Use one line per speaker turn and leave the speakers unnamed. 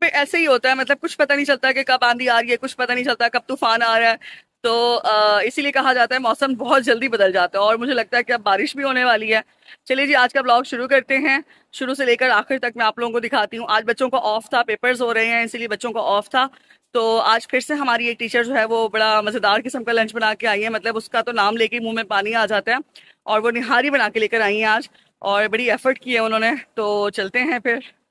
पे ऐसे ही होता है मतलब कुछ पता नहीं चलता कि कब आंधी आ रही है कुछ पता नहीं चलता कब तूफान आ रहा है तो इसीलिए कहा जाता है मौसम बहुत जल्दी बदल जाता है और मुझे लगता है कि अब बारिश भी होने वाली है चलिए जी आज का ब्लॉग शुरू करते हैं शुरू से लेकर आखिर तक मैं आप लोगों को दिखाती हूँ आज बच्चों का ऑफ था पेपर्स हो रहे हैं इसीलिए बच्चों का ऑफ था तो आज फिर से हमारी एक टीचर जो है वो बड़ा मज़ेदार किस्म का लंच बना के आई है मतलब उसका तो नाम लेके मुंह में पानी आ जाता है और वो निहारी बना के लेकर आई हैं आज और बड़ी एफर्ट की है उन्होंने तो चलते हैं फिर